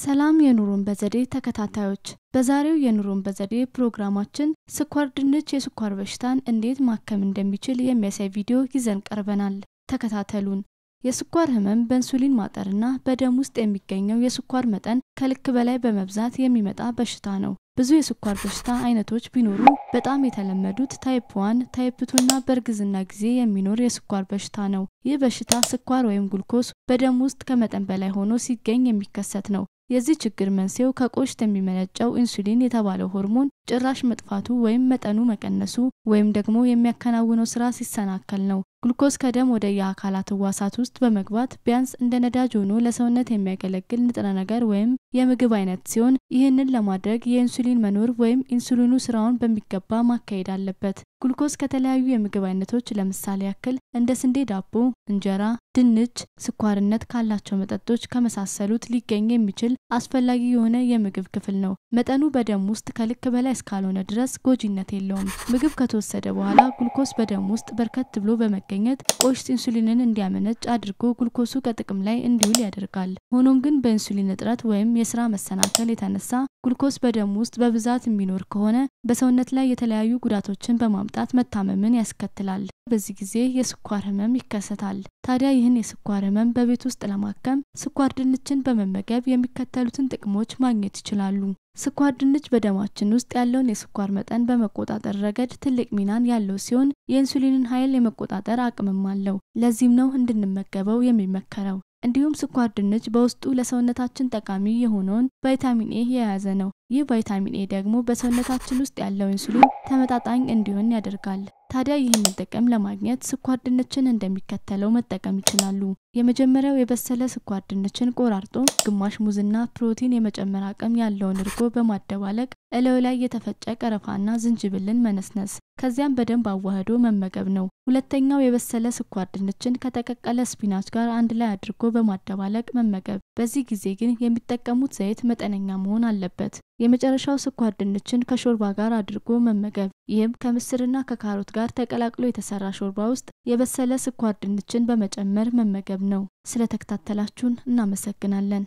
ሰላም የኑሮን በዘዴ ተከታታዮች፣ በዛሬው የኑሮን በዘዴ ፕሮግራማችን ስኳር ድንች የስኳር በሽታን እንዴት ማከም እንደሚችል የሚያሳይ ቪዲዮ ይዘን ቀርበናል። ተከታተሉን። የስኳር ህመም በኢንሱሊን ማጠርና በደም ውስጥ የሚገኘው የስኳር መጠን ከልክ በላይ በመብዛት የሚመጣ በሽታ ነው። ብዙ የስኳር በሽታ አይነቶች ቢኖሩ በጣም የተለመዱት ታይፕ ዋን፣ ታይፕ ና በእርግዝና ጊዜ የሚኖር የስኳር በሽታ ነው። ይህ በሽታ ስኳር ወይም ጉልኮስ በደም ውስጥ ከመጠን በላይ ሆኖ ሲገኝ የሚከሰት ነው። የዚህ ችግር መንስኤው ከቆሽት የሚመነጨው ኢንሱሊን የተባለው ሆርሞን ጭራሽ መጥፋቱ ወይም መጠኑ መቀነሱ ወይም ደግሞ የሚያከናውነው ስራ ሲሰናከል ነው። ግሉኮስ ከደም ወደ የአካላት ህዋሳት ውስጥ በመግባት ቢያንስ እንደ ነዳጅ ሆኖ ለሰውነት የሚያገለግል ንጥረ ነገር ወይም የምግብ አይነት ሲሆን ይህንን ለማድረግ የኢንሱሊን መኖር ወይም ኢንሱሊኑ ስራውን በሚገባ ማካሄድ አለበት። ግሉኮዝ ከተለያዩ የምግብ አይነቶች ለምሳሌ ያክል እንደ ስንዴ ዳቦ፣ እንጀራ፣ ድንች፣ ስኳርነት ካላቸው መጠጦች ከመሳሰሉት ሊገኝ የሚችል አስፈላጊ የሆነ የምግብ ክፍል ነው። መጠኑ በደም ውስጥ ከልክ በላይ እስካልሆነ ድረስ ጎጂነት የለውም። ምግብ ከተወሰደ በኋላ ግሉኮስ በደም ውስጥ በርከት ብሎ በመገኘት ቆሽት ኢንሱሊንን እንዲያመነጭ አድርጎ ግሉኮሱ ከጥቅም ላይ እንዲውል ያደርጋል። ሆኖም ግን በኢንሱሊን እጥረት ወይም የስራ መሰናከል የተነሳ ግሉኮስ በደም ውስጥ በብዛት የሚኖር ከሆነ በሰውነት ላይ የተለያዩ ጉዳቶችን በማምጣት መምጣት መታመምን ያስከትላል። በዚህ ጊዜ የስኳር ህመም ይከሰታል። ታዲያ ይህን የስኳር ህመም በቤት ውስጥ ለማከም ስኳር ድንችን በመመገብ የሚከተሉትን ጥቅሞች ማግኘት ይችላሉ። ስኳር ድንች በደማችን ውስጥ ያለውን የስኳር መጠን በመቆጣጠር ረገድ ትልቅ ሚናን ያለው ሲሆን የኢንሱሊንን ኃይል የመቆጣጠር አቅምም አለው። ለዚህም ነው እንድንመገበው የሚመከረው። እንዲሁም ስኳር ድንች በውስጡ ለሰውነታችን ጠቃሚ የሆነውን ቫይታሚን ኤ የያዘ ነው። ይህ ቫይታሚን ኤ ደግሞ በሰውነታችን ውስጥ ያለው ኢንሱሊን ተመጣጣኝ እንዲሆን ያደርጋል። ታዲያ ይህንን ጥቅም ለማግኘት ስኳር ድንችን እንደሚከተለው መጠቀም ይችላሉ። የመጀመሪያው የበሰለ ስኳር ድንችን ቆራርጦ ግማሽ ሙዝና ፕሮቲን የመጨመር አቅም ያለውን እርጎ በማደባለቅ እለው ላይ የተፈጨ ቀረፋና ዝንጅብልን መነስነስ ከዚያም በደንብ አዋህዶ መመገብ ነው። ሁለተኛው የበሰለ ስኳር ድንችን ከተቀቀለ ስፒናች ጋር አንድ ላይ አድርጎ በማደባለቅ መመገብ። በዚህ ጊዜ ግን የሚጠቀሙት ዘይት መጠነኛ መሆን አለበት። የመጨረሻው ስኳር ድንችን ከሾርባ ጋር አድርጎ መመገብ። ይህም ከምስርና ከካሮት ጋር ተቀላቅሎ የተሰራ ሾርባ ውስጥ የበሰለ ስኳር ድንችን በመጨመር መመገብ ነው። ስለተከታተላችሁን እናመሰግናለን።